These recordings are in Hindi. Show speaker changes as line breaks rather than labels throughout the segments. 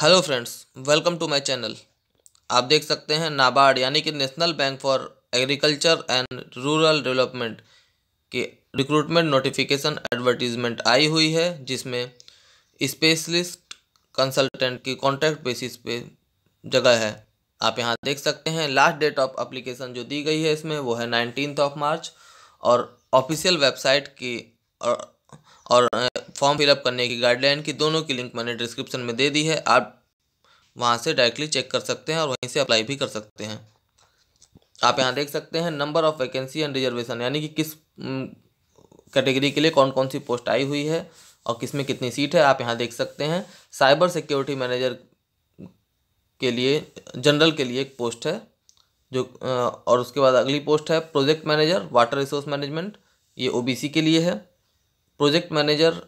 hello friends welcome to my channel आप देख सकते हैं नाबार्ड यानी कि national bank for agriculture and rural development की रिक्रूटमेंट नोटिफिकेशन एडवर्टीजमेंट आई हुई है जिसमें स्पेशलिस्ट कंसल्टेंट की कॉन्ट्रैक्ट बेसिस पे जगह है आप यहाँ देख सकते हैं लास्ट डेट ऑफ अप्लीकेशन जो दी गई है इसमें वो है नाइनटीन ऑफ मार्च और ऑफिशियल वेबसाइट की और फॉर्म फिलअप करने की गाइडलाइन की दोनों की लिंक मैंने डिस्क्रिप्शन में दे दी है आप वहाँ से डायरेक्टली चेक कर सकते हैं और वहीं से अप्लाई भी कर सकते हैं आप यहाँ देख सकते हैं number of vacancy and reservation यानी कि किस कैटेगरी के लिए कौन कौन सी पोस्ट आई हुई है और किस में कितनी सीट है आप यहाँ देख सकते हैं साइबर सिक्योरिटी मैनेजर के लिए जनरल के लिए एक पोस्ट है जो और उसके बाद अगली पोस्ट है project manager water resource management ये ओबीसी के लिए है project manager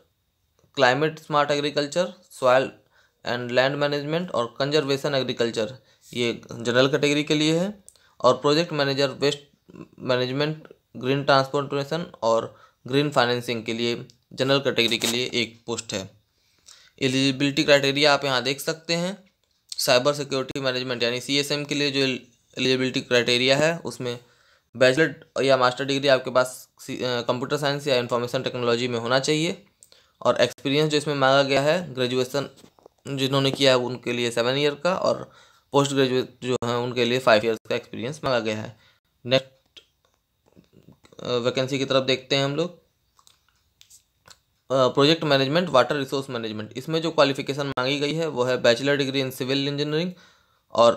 climate smart agriculture soil and land management और कंजर्वेशन एग्रीकल्चर ये जनरल कैटेगरी के लिए है और project manager waste management green transportation और ग्रीन फाइनेंसिंग के लिए जनरल कैटेगरी के लिए एक पोस्ट है एलिजिबिलिटी क्राइटेरिया आप यहाँ देख सकते हैं साइबर सिक्योरिटी मैनेजमेंट यानी सी के लिए जो एलिजिबिलिटी क्राइटेरिया है उसमें बैचलर या मास्टर डिग्री आपके पास कंप्यूटर साइंस या इंफॉर्मेशन टेक्नोलॉजी में होना चाहिए और एक्सपीरियंस जो इसमें मांगा गया है ग्रेजुएसन जिन्होंने किया है उनके लिए सेवन ईयर का और पोस्ट ग्रेजुएट जो है उनके लिए फाइव ईयर्स का एक्सपीरियंस मांगा गया है नेक्स्ट वैकेंसी की तरफ देखते हैं हम लोग project management water resource management इसमें जो क्वालिफिकेशन मांगी गई है वो है bachelor degree in civil engineering और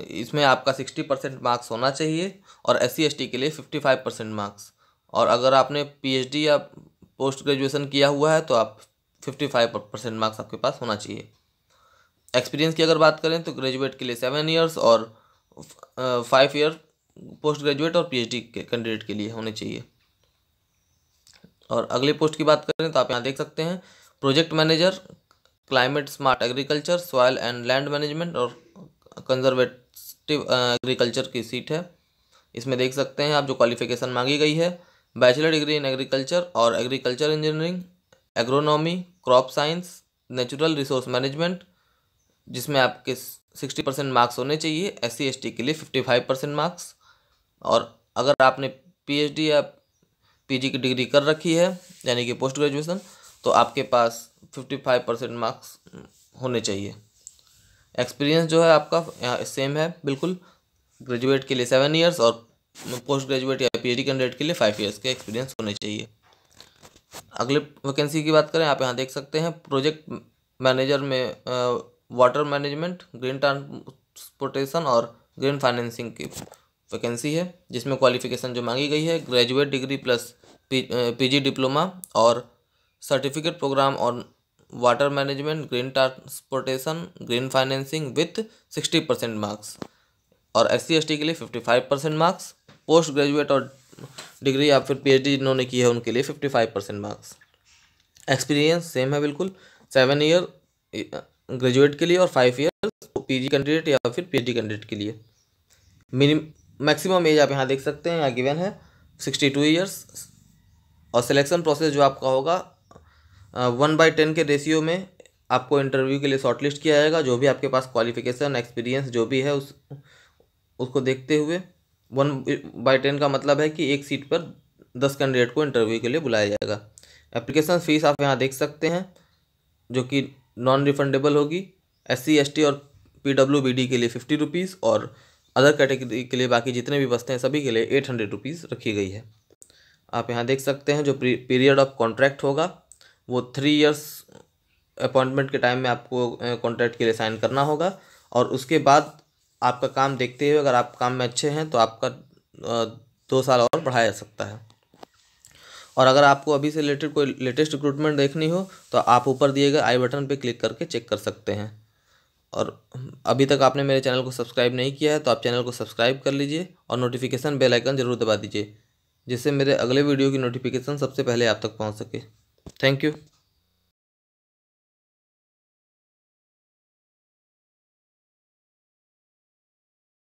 इसमें आपका सिक्सटी परसेंट मार्क्स होना चाहिए और एस सी के लिए फिफ्टी फाइव परसेंट मार्क्स और अगर आपने पीएचडी या पोस्ट ग्रेजुएसन किया हुआ है तो आप फिफ्टी फाइव परसेंट मार्क्स आपके पास होना चाहिए एक्सपीरियंस की अगर बात करें तो ग्रेजुएट के लिए सेवन ईयर्स और फाइव ईयर पोस्ट ग्रेजुएट और पी के कैंडिडेट के लिए होने चाहिए और अगले पोस्ट की बात करें तो आप यहाँ देख सकते हैं project manager climate smart agriculture soil and land management और कंजर्वेट एग्रीकल्चर की सीट है इसमें देख सकते हैं आप जो क्वालिफिकेशन मांगी गई है बैचलर डिग्री इन एग्रीकल्चर और agriculture engineering agronomy crop science natural resource management जिसमें आपके सिक्सटी परसेंट मार्क्स होने चाहिए एस सी एस टी के लिए फिफ्टी फाइव परसेंट मार्क्स और अगर आपने पी एच डी या पी जी की डिग्री कर रखी है यानी कि पोस्ट ग्रेजुएशन तो आपके पास फिफ्टी फाइव परसेंट मार्क्स होने चाहिए एक्सपीरियंस जो है आपका सेम है बिल्कुल ग्रेजुएट के लिए सेवन ईयर्स और पोस्ट ग्रेजुएट या पी पीएचडी कैंडिडेट के लिए फाइव ईयर्स के एक्सपीरियंस होने चाहिए अगले वैकेंसी की बात करें आप यहाँ देख सकते हैं प्रोजेक्ट मैनेजर में वाटर मैनेजमेंट ग्रीन ट्रांसपोर्टेशन और ग्रीन फाइनेंसिंग की वैकेंसी है जिसमें क्वालिफिकेशन जो मांगी गई है graduate degree plus PG diploma और सर्टिफिकेट प्रोग्राम और water management green transportation green financing with sixty percent marks और एस सी के लिए fifty five percent marks post graduate और डिग्री या फिर पीएचडी जिन्होंने की है उनके लिए fifty five percent marks experience same है बिल्कुल सेवन ईयर ग्रेजुएट के लिए और फाइव ईयर जी कैंडिडेट या फिर डी कैंडिडेट के लिए मिनिम मैक्सिमम एज आप यहाँ देख सकते हैं यहाँ गिवन है सिक्सटी टू ईयर्स और सिलेक्शन प्रोसेस जो आपका होगा वन बाई टेन के रेशियो में आपको इंटरव्यू के लिए शॉर्टलिस्ट किया जाएगा जो भी आपके पास क्वालिफिकेशन एक्सपीरियंस जो भी है उस उसको देखते हुए वन बाई टेन का मतलब है कि एक सीट पर दस कैंडिडेट को इंटरव्यू के लिए बुलाया जाएगा एप्लीकेशन फ़ीस आप यहाँ देख सकते हैं जो कि नॉन रिफंडेबल होगी एस सी और पी के लिए फिफ्टी रुपीज़ और अदर कैटेगरी के लिए बाकी जितने भी बस्ते हैं सभी के लिए एट हंड्रेड रुपीज़ रखी गई है आप यहाँ देख सकते हैं जो पीरियड ऑफ कॉन्ट्रैक्ट होगा वो थ्री ईयर्स अपॉइंटमेंट के टाइम में आपको कॉन्ट्रैक्ट के लिए साइन करना होगा और उसके बाद आपका काम देखते हुए अगर आप काम में अच्छे हैं तो आपका दो साल और बढ़ाया जा सकता है और अगर आपको अभी से रिलेटेड कोई लेटेस्ट रिक्रूटमेंट देखनी हो तो आप ऊपर दिए गए आई बटन पर क्लिक करके चेक कर सकते हैं और अभी तक आपने मेरे चैनल को सब्सक्राइब नहीं किया है तो आप चैनल को सब्सक्राइब कर लीजिए और नोटिफिकेशन बेल आइकन ज़रूर दबा दीजिए जिससे मेरे अगले वीडियो की नोटिफिकेशन सबसे पहले आप तक पहुंच सके thank you